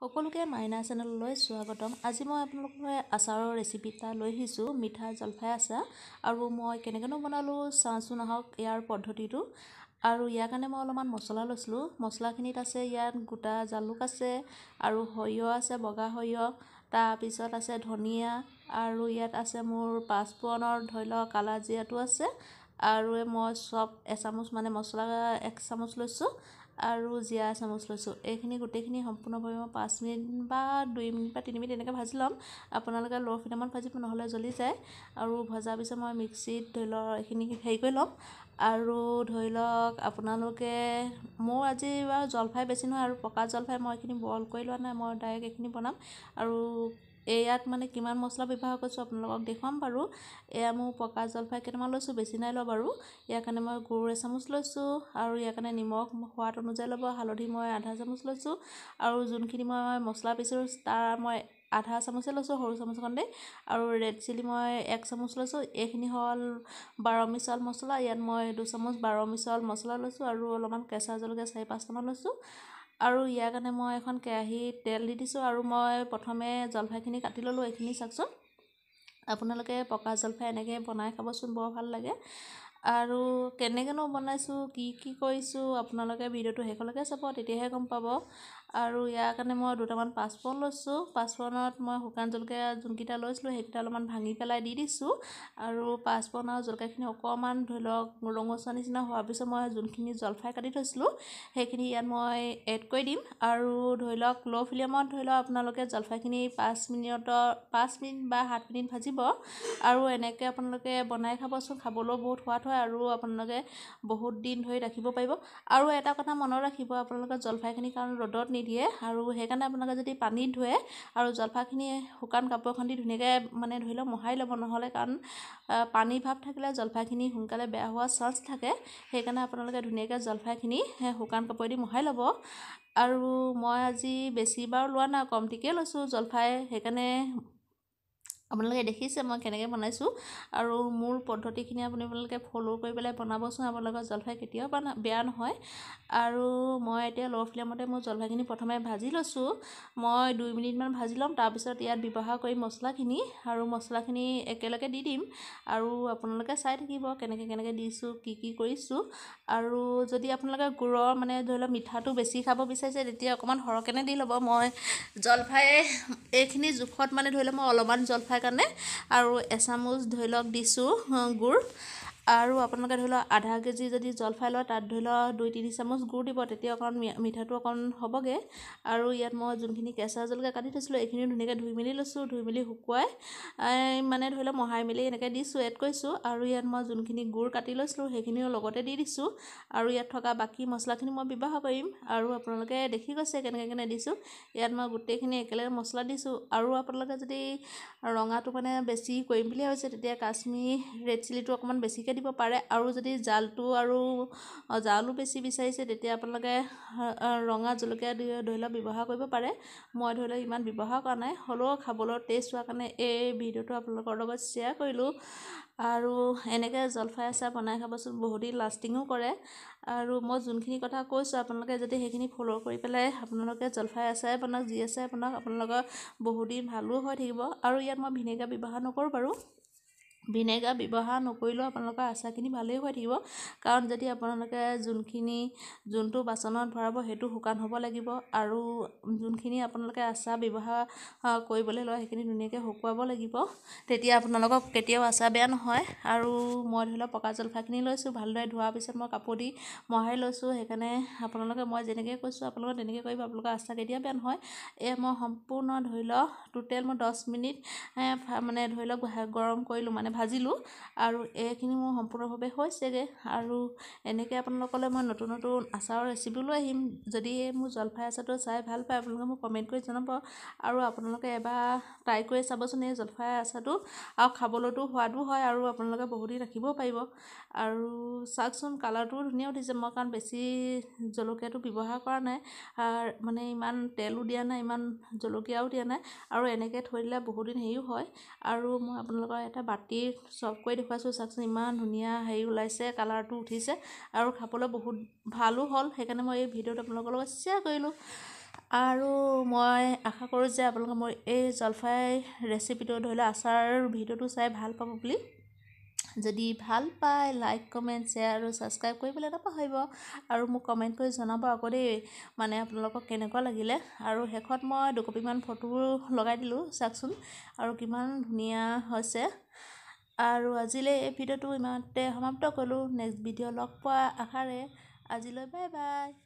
সকলোকে মাইনা চেনেললৈ স্বাগতম আজি মই আপোনালোকলৈ আচাৰৰ ৰেচিপি এটা লৈ আহিছোঁ মিঠা জলফাই আচাৰ আৰু মই কেনেকৈনো বনালোঁ চাওঁচোন আহক ইয়াৰ পদ্ধতিটো আৰু ইয়াৰ কাৰণে মই অলপমান মছলা লৈছিলোঁ মছলাখিনিত আছে ইয়াত গোটা জালুক আছে আৰু সৰিয়হ আছে বগা সৰিয়হ তাৰপিছত আছে ধনিয়া আৰু ইয়াত আছে মোৰ পাঁচফোৰণৰ ধৰি লওক কালাজিয়াটো আছে আৰু মই চব এচামুচ মানে মছলা এক চামুচ লৈছোঁ আৰু জিৰা চামুচ লৈছোঁ এইখিনি গোটেইখিনি সম্পূৰ্ণভাৱে মই পাঁচ মিনিট বা দুই মিনিট বা তিনি মিনিট এনেকৈ ভাজি ল'ম আপোনালোকে ল' ফ্লেমত ভাজিব নহ'লে জ্বলি যায় আৰু ভজাৰ পিছত মই মিক্সিত ধৰি লওক এইখিনি হেৰি কৰি ল'ম আৰু ধৰি লওক আপোনালোকে মোৰ আজি বাৰু জলফাই বেছি নহয় আৰু পকা জলফাই মই এইখিনি বইল কৰি লোৱা নাই মই ডাইৰেক্ট এইখিনি বনাম আৰু ইয়াত মানে কিমান মছলা ব্যৱহাৰ কৰিছোঁ আপোনালোকক দেখুৱাম বাৰু এয়া মোৰ পকা জলফাই কেইটামান লৈছোঁ বেছি নাই লোৱা বাৰু ইয়াৰ কাৰণে মই গুৰ এচামুচ লৈছোঁ আৰু ইয়াৰ কাৰণে নিমখ সোৱাদ অনুযায়ী ল'ব হালধি মই আধা চামুচ লৈছোঁ আৰু যোনখিনি মই মছলা পিছোঁ তাৰ মই আধা চামুচে লৈছোঁ সৰু চামুচখন দেই আৰু ৰেড চিলি মই এক চামুচ লৈছোঁ এইখিনি হ'ল বাৰ মিছল মছলা ইয়াত মই দুচামুচ বাৰ মিছল মছলা লৈছোঁ আৰু অলপমান কেঁচা জলকীয়া চাৰি পাঁচটামান লৈছোঁ আৰু ইয়াৰ কাৰণে মই এখন কেৰাহীত তেল দি দিছোঁ আৰু মই প্ৰথমে জলফাইখিনি কাটি ল'লোঁ এইখিনি চাওকচোন আপোনালোকে পকা জলফাই এনেকৈ বনাই খাবচোন বৰ ভাল লাগে আৰু কেনেকৈনো বনাইছোঁ কি কি কৰিছোঁ আপোনালোকে ভিডিঅ'টো শেষলৈকে চাব তেতিয়াহে গম পাব আৰু ইয়াৰ কাৰণে মই দুটামান পাঁচফোৰণ লৈছোঁ পাঁচফোৰণত মই শুকান জলকীয়া যোনকেইটা লৈছিলোঁ সেইকেইটা অলপমান ভাঙি পেলাই দি দিছোঁ আৰু পাঁচফোৰণ আৰু জলকীয়াখিনি অকণমান ধৰি লওক ৰঙচুৱা নিচিনা হোৱাৰ পিছত মই যোনখিনি জলফাই কাটি থৈছিলোঁ সেইখিনি ইয়াত মই এড কৰি দিম আৰু ধৰি লওক ল' ফ্লেমত ধৰি লওক আপোনালোকে জলফাইখিনি পাঁচ মিনিটৰ পাঁচ মিনিট বা সাত মিনিট ভাজিব আৰু এনেকৈ আপোনালোকে বনাই খাবচোন খাবলৈও বহুত সোৱাদ হয় আৰু আপোনালোকে বহুত দিন ধৰি ৰাখিব পাৰিব আৰু এটা কথা মনত ৰাখিব আপোনালোকে জলফাইখিনি কাৰণ ৰ'দত দিয়ে আৰু সেইকাৰণে আপোনালোকে যদি পানীত ধুৱে আৰু জলফাখিনি শুকান কাপোৰ এখন দি ধুনীয়াকৈ মানে ধুই লওক মহাই ল'ব নহ'লে কাৰণ পানী ভাৱ থাকিলে জলফাখিনি সোনকালে বেয়া হোৱাৰ চাঞ্চ থাকে সেইকাৰণে আপোনালোকে ধুনীয়াকৈ জলফাইখিনি শুকান কাপোৰ দি মহাই ল'ব আৰু মই আজি বেছি বাৰু লোৱা নাই কমটিকৈ লৈছোঁ জলফাই সেইকাৰণে আপোনালোকে দেখিছে মই কেনেকৈ বনাইছোঁ আৰু মোৰ পদ্ধতিখিনি আপুনি আপোনালোকে ফ'ল' কৰি পেলাই বনাবচোন আপোনালোকৰ জলফাই কেতিয়াও বেয়া নহয় আৰু মই এতিয়া ল' ফ্লেমতে মোৰ জলফাইখিনি প্ৰথমে ভাজি লৈছোঁ মই দুই মিনিটমান ভাজি ল'ম তাৰপিছত ইয়াত ব্যৱহাৰ কৰি মছলাখিনি আৰু মছলাখিনি একেলগে দি দিম আৰু আপোনালোকে চাই থাকিব কেনেকৈ কেনেকৈ দিছোঁ কি কি কৰিছোঁ আৰু যদি আপোনালোকে গুৰৰ মানে ধৰি লওক মিঠাটো বেছি খাব বিচাৰিছে তেতিয়া অকণমান সৰহকেনে দি ল'ব মই জলফাই এইখিনি জোখত মানে ধৰি লওক মই অলপমান জলফাই কাৰণে আৰু এচামুচ ধৰি লওক দিছোঁ গুড় আৰু আপোনালোকে ধৰি লওক আধা কেজি যদি জলফাই লয় তাত ধৰি লওক দুই তিনি চামুচ গুড় দিব তেতিয়া অকণমান মিঠাটো অকণ হ'বগৈ আৰু ইয়াত মই যোনখিনি কেঁচা জলকীয়া কাটি থৈছিলোঁ এইখিনি ধুনীয়াকৈ ধুই মেলি লৈছোঁ ধুই মেলি শুকুৱাই মানে ধৰি লওক মহাই মেলি এনেকৈ দিছোঁ এড কৰিছোঁ আৰু ইয়াত মই যোনখিনি গুড় কাটি লৈছিলোঁ সেইখিনিও লগতে দি দিছোঁ আৰু ইয়াত থকা বাকী মছলাখিনি মই ব্যৱহাৰ কৰিম আৰু আপোনালোকে দেখি গৈছে কেনেকৈ কেনেকৈ দিছোঁ ইয়াত মই গোটেইখিনি একেলগে মছলা দিছোঁ আৰু আপোনালোকে যদি ৰঙাটো মানে বেছি কৰিম বুলি ভাবিছে তেতিয়া কাশ্মীৰ ৰেড চিলিটো অকণমান বেছিকৈ দিব পাৰে আৰু যদি জালটো আৰু জালো বেছি বিচাৰিছে তেতিয়া আপোনালোকে ৰঙা জলকীয়া ধৰি লওক ব্যৱহাৰ কৰিব পাৰে মই ধৰি লওক ইমান ব্যৱহাৰ কৰা নাই হ'লেও খাবলৈ টেষ্ট হোৱাৰ কাৰণে এই ভিডিঅ'টো আপোনালোকৰ লগত শ্বেয়াৰ কৰিলোঁ আৰু এনেকৈ জলফাই আচাৰ বনাই খাবচোন বহুত দিন লাষ্টিঙো কৰে আৰু মই যোনখিনি কথা কৈছোঁ আপোনালোকে যদি সেইখিনি ফ'ল' কৰি পেলাই আপোনালোকে জলফাই আচাৰে বনাওক যি আচাৰে বনাওক আপোনালোকৰ বহুদিন ভালো হৈ থাকিব আৰু ইয়াত মই ভিনেগাৰ ব্যৱহাৰ নকৰোঁ বাৰু ভিনেগাৰ ব্যৱহাৰ নকৰিলেও আপোনালোকৰ আচাৰখিনি ভালেই হৈ থাকিব কাৰণ যদি আপোনালোকে যোনখিনি যোনটো বাচনত ভৰাব সেইটো শুকান হ'ব লাগিব আৰু যোনখিনি আপোনালোকে আচাৰ ব্যৱহাৰ কৰিবলৈ লয় সেইখিনি ধুনীয়াকৈ শুকুৱাব লাগিব তেতিয়া আপোনালোকক কেতিয়াও আচাৰ বেয়া নহয় আৰু মই ধৰি লওক পকা জলফাখিনি লৈছোঁ ভালদৰে ধোৱাৰ পিছত মই কাপোৰ দি মহাৰি লৈছোঁ সেইকাৰণে আপোনালোকে মই যেনেকৈ কৈছোঁ আপোনালোকে তেনেকৈ কৰিব আপোনালোকৰ আচাৰ কেতিয়াও বেয়া নহয় এই মই সম্পূৰ্ণ ধৰি লওক টোটেল মই দহ মিনিট মানে ধৰি লওক গৰম কৰিলোঁ মানে ভাজিলোঁ আৰু এইখিনি মোৰ সম্পূৰ্ণভাৱে হৈছেগৈ আৰু এনেকৈ আপোনালোকলৈ মই নতুন নতুন আচাৰৰ ৰেচিপি লৈ আহিম যদি মোৰ জলফাই আচাৰটো চাই ভাল পায় আপোনালোকে মোক কমেণ্ট কৰি জনাব আৰু আপোনালোকে এবাৰ ট্ৰাই কৰি চাবচোন এই জলফাই আচাৰটো আৰু খাবলৈতো সোৱাদো হয় আৰু আপোনালোকে বহুত দিন ৰাখিবও পাৰিব আৰু চাওকচোন কালাৰটোও ধুনীয়া উঠিছে মই কাৰণ বেছি জলকীয়াটো ব্যৱহাৰ কৰা নাই মানে ইমান তেলো দিয়া নাই ইমান জলকীয়াও দিয়া নাই আৰু এনেকৈ থৈ দিলে বহুত দিন হেৰিও হয় আৰু মই আপোনালোকৰ এটা বাতি চফ কৰি দেখুৱাইছোঁ চাওকচোন ইমান ধুনীয়া হেৰি ওলাইছে কালাৰটো উঠিছে আৰু খাবলৈ বহুত ভালো হ'ল সেইকাৰণে মই এই ভিডিঅ'টো আপোনালোকৰ লগত শ্বেয়াৰ কৰিলোঁ আৰু মই আশা কৰোঁ যে আপোনালোকে মই এই জলফাই ৰেচিপিটো ধৰি লওক আচাৰ ভিডিঅ'টো চাই ভাল পাব বুলি যদি ভাল পায় লাইক কমেণ্ট শ্বেয়াৰ আৰু ছাবস্ক্ৰাইব কৰিবলৈ নাপাহৰিব আৰু মোক কমেণ্ট কৰি জনাব আকৌ দেই মানে আপোনালোকক কেনেকুৱা লাগিলে আৰু শেষত মই দুকপিমান ফটো লগাই দিলোঁ চাওকচোন আৰু কিমান ধুনীয়া হৈছে আৰু আজিলৈ এই ভিডিঅ'টো ইমানতে সমাপ্ত কৰিলোঁ নেক্সট ভিডিঅ' লগ পোৱাৰ আশাৰে আজিলৈ বাই বাই